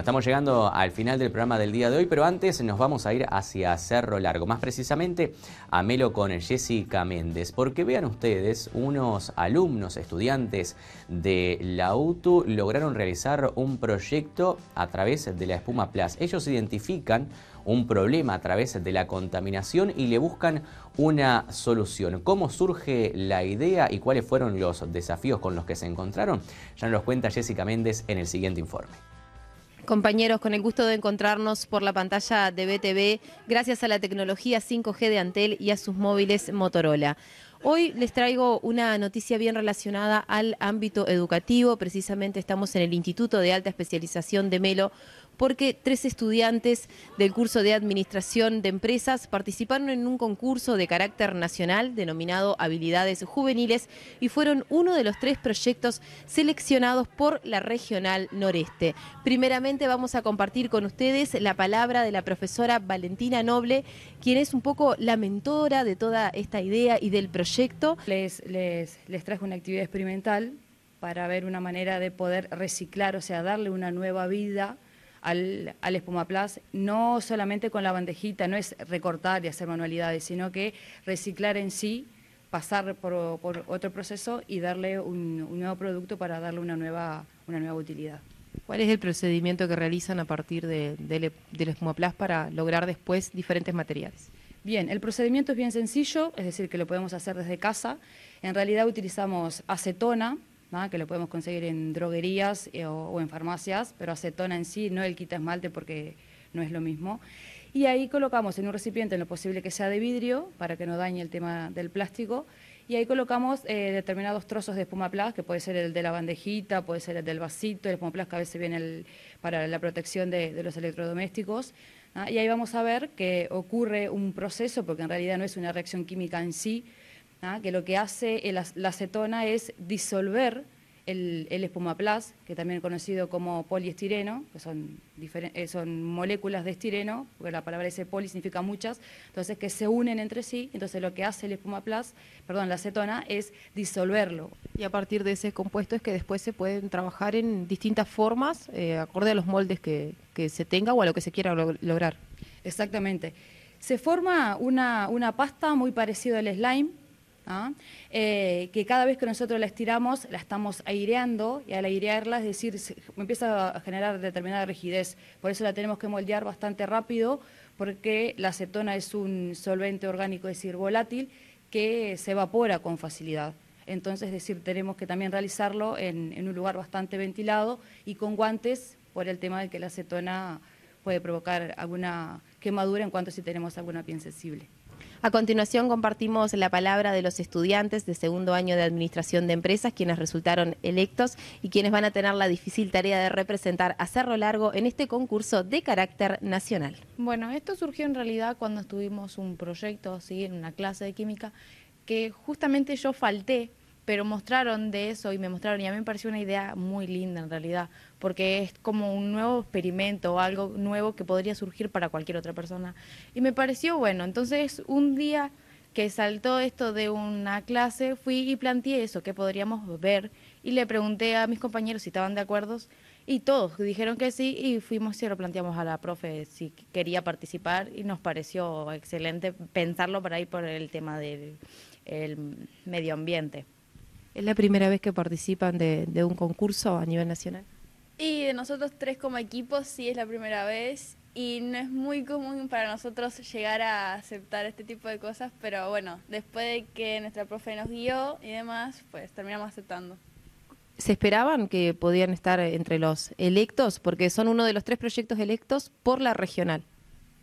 estamos llegando al final del programa del día de hoy, pero antes nos vamos a ir hacia Cerro Largo, más precisamente a Melo con Jessica Méndez, porque vean ustedes, unos alumnos, estudiantes de la UTU lograron realizar un proyecto a través de la espuma Plus. Ellos identifican un problema a través de la contaminación y le buscan una solución. ¿Cómo surge la idea y cuáles fueron los desafíos con los que se encontraron? Ya nos los cuenta Jessica Méndez en el siguiente informe. Compañeros, con el gusto de encontrarnos por la pantalla de BTV, gracias a la tecnología 5G de Antel y a sus móviles Motorola. Hoy les traigo una noticia bien relacionada al ámbito educativo. Precisamente estamos en el Instituto de Alta Especialización de Melo porque tres estudiantes del curso de Administración de Empresas participaron en un concurso de carácter nacional denominado Habilidades Juveniles y fueron uno de los tres proyectos seleccionados por la Regional Noreste. Primeramente vamos a compartir con ustedes la palabra de la profesora Valentina Noble, quien es un poco la mentora de toda esta idea y del proyecto. Les, les, una actividad experimental para ver una manera de poder reciclar, o sea, darle una nueva vida al, al Espumaplas, no solamente con la bandejita, no es recortar y hacer manualidades, sino que reciclar en sí, pasar por, otro proceso y darle un, nuevo producto para darle una nueva, una nueva utilidad. ¿Cuál es el procedimiento que realizan a partir de, del espumaplas para lograr después diferentes materiales? Bien, el procedimiento es bien sencillo, es decir, que lo podemos hacer desde casa. En realidad utilizamos acetona, que lo podemos conseguir en droguerías eh, o, en farmacias, pero acetona en sí, no el quita esmalte porque no es lo mismo. Y ahí colocamos en un recipiente, en lo posible que sea de vidrio, para que no dañe el tema del plástico, y ahí colocamos eh, determinados trozos de espuma plástica que puede ser el de la bandejita, puede ser el del vasito, el espuma que a veces viene para la protección de, los electrodomésticos, y ahí vamos a ver que ocurre un proceso, porque en realidad no es una reacción química en sí, ¿ah? que lo que hace la acetona es disolver el, el espumaplas, que también es conocido como poliestireno, que son, eh, son moléculas de estireno, porque la palabra ese poli significa muchas, entonces que se unen entre sí, entonces lo que hace el espumaplas, perdón, la acetona, es disolverlo. Y a partir de ese compuesto es que después se pueden trabajar en distintas formas, eh, acorde a los moldes que, se tenga o a lo que se quiera lograr. Exactamente. Se forma una, una pasta muy parecida al slime, ¿ah? Eh, que cada vez que nosotros la estiramos, la estamos aireando y al airearla, es decir, empieza a generar determinada rigidez. Por eso la tenemos que moldear bastante rápido, porque la acetona es un solvente orgánico, es decir, volátil, que se evapora con facilidad. Entonces, es decir, tenemos que también realizarlo en, en un lugar bastante ventilado y con guantes por el tema de que la acetona puede provocar alguna quemadura en cuanto si tenemos alguna piel sensible. A continuación compartimos la palabra de los estudiantes de segundo año de Administración de Empresas, quienes resultaron electos y quienes van a tener la difícil tarea de representar a Cerro Largo en este concurso de carácter nacional. Bueno, esto surgió en realidad cuando estuvimos un proyecto así en una clase de química que justamente yo falté pero mostraron de eso y me mostraron y a mí me pareció una idea muy linda en realidad, porque es como un nuevo experimento o algo nuevo que podría surgir para cualquier otra persona. Y me pareció bueno, entonces un día que saltó esto de una clase, fui y planteé eso, que podríamos ver, y le pregunté a mis compañeros si estaban de acuerdo, y todos dijeron que sí, y fuimos y lo planteamos a la profe si quería participar, y nos pareció excelente pensarlo para ir por el tema del medio ambiente. ¿Es la primera vez que participan de, un concurso a nivel nacional? Y de nosotros tres como equipo sí es la primera vez y no es muy común para nosotros llegar a aceptar este tipo de cosas, pero bueno, después de que nuestra profe nos guió y demás, pues terminamos aceptando. ¿Se esperaban que podían estar entre los electos? Porque son uno de los tres proyectos electos por la regional.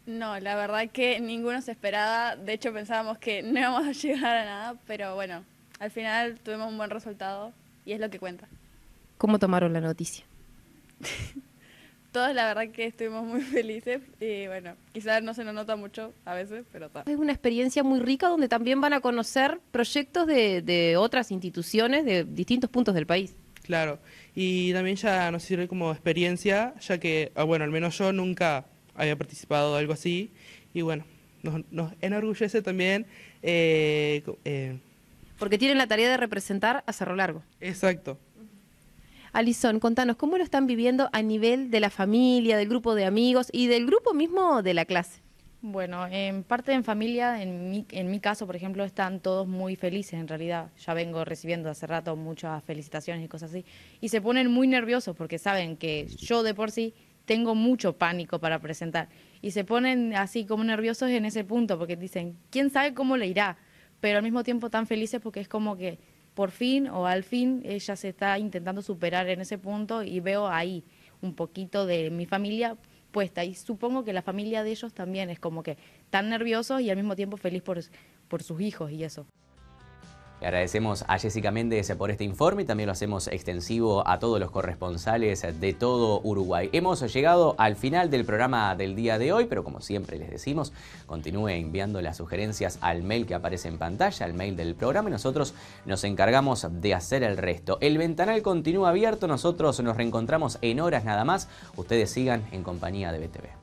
No, la verdad que ninguno se esperaba, de hecho pensábamos que no íbamos a llegar a nada, pero bueno, al final tuvimos un buen resultado y es lo que cuenta. ¿Cómo tomaron la noticia? Todos la verdad que estuvimos muy felices y bueno, quizás no se nos nota mucho a veces, pero está. Es una experiencia muy rica donde también van a conocer proyectos de, otras instituciones de distintos puntos del país. Claro, y también ya nos sirve como experiencia, ya que, ah, bueno, al menos yo nunca había participado de algo así, y bueno, nos, enorgullece también eh, eh, porque tienen la tarea de representar a Cerro Largo. Exacto. Alison, contanos, ¿cómo lo están viviendo a nivel de la familia, del grupo de amigos y del grupo mismo de la clase? Bueno, en parte en familia, en mi, en mi caso, por ejemplo, están todos muy felices en realidad. Ya vengo recibiendo hace rato muchas felicitaciones y cosas así. Y se ponen muy nerviosos porque saben que yo de por sí tengo mucho pánico para presentar. Y se ponen así como nerviosos en ese punto porque dicen, ¿quién sabe cómo le irá? pero al mismo tiempo tan felices porque es como que por fin o al fin ella se está intentando superar en ese punto y veo ahí un poquito de mi familia puesta y supongo que la familia de ellos también es como que tan nerviosos y al mismo tiempo feliz por, por sus hijos y eso agradecemos a Jessica Méndez por este informe y también lo hacemos extensivo a todos los corresponsales de todo Uruguay. Hemos llegado al final del programa del día de hoy, pero como siempre les decimos, continúe enviando las sugerencias al mail que aparece en pantalla, al mail del programa, y nosotros nos encargamos de hacer el resto. El ventanal continúa abierto, nosotros nos reencontramos en horas nada más. Ustedes sigan en compañía de BTV.